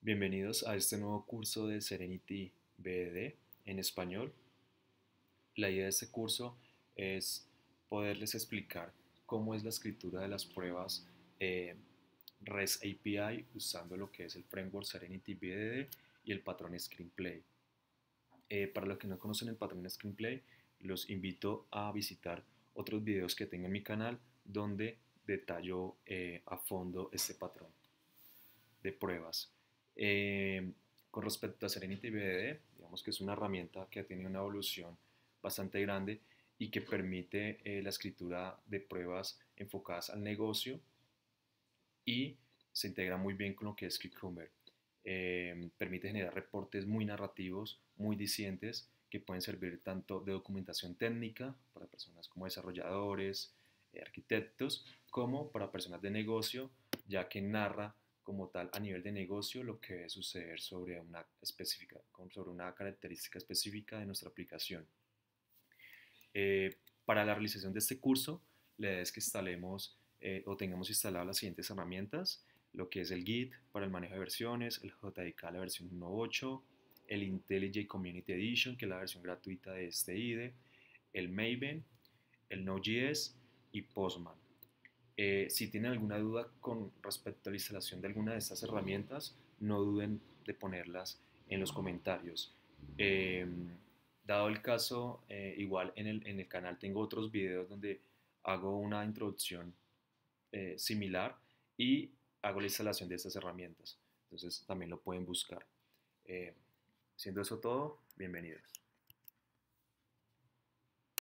Bienvenidos a este nuevo curso de Serenity BDD e e en español. La idea de este curso es poderles explicar cómo es la escritura de las pruebas eh, REST API usando lo que es el framework Serenity BDD e y el patrón Screenplay. Eh, para los que no conocen el patrón Screenplay, los invito a visitar otros videos que tengo en mi canal donde detallo eh, a fondo este patrón de pruebas. Eh, con respecto a Serenity BDD, digamos que es una herramienta que ha tenido una evolución bastante grande y que permite eh, la escritura de pruebas enfocadas al negocio y se integra muy bien con lo que es Cucumber. Eh, permite generar reportes muy narrativos, muy discientes, que pueden servir tanto de documentación técnica para personas como desarrolladores, arquitectos, como para personas de negocio, ya que narra como tal a nivel de negocio lo que debe suceder sobre una, específica, sobre una característica específica de nuestra aplicación. Eh, para la realización de este curso, la idea es que instalemos eh, o tengamos instaladas las siguientes herramientas, lo que es el Git para el manejo de versiones, el JDK la versión 1.8, el IntelliJ Community Edition, que es la versión gratuita de este IDE, el Maven, el Node.js y Postman. Eh, si tienen alguna duda con respecto a la instalación de alguna de estas herramientas, no duden de ponerlas en los comentarios. Em, dado el caso, eh, igual en el, en el, canal tengo otros videos donde hago una introducción eh, similar y hago la instalación de estas herramientas. Entonces también lo pueden buscar. siendo eso todo, bienvenidos.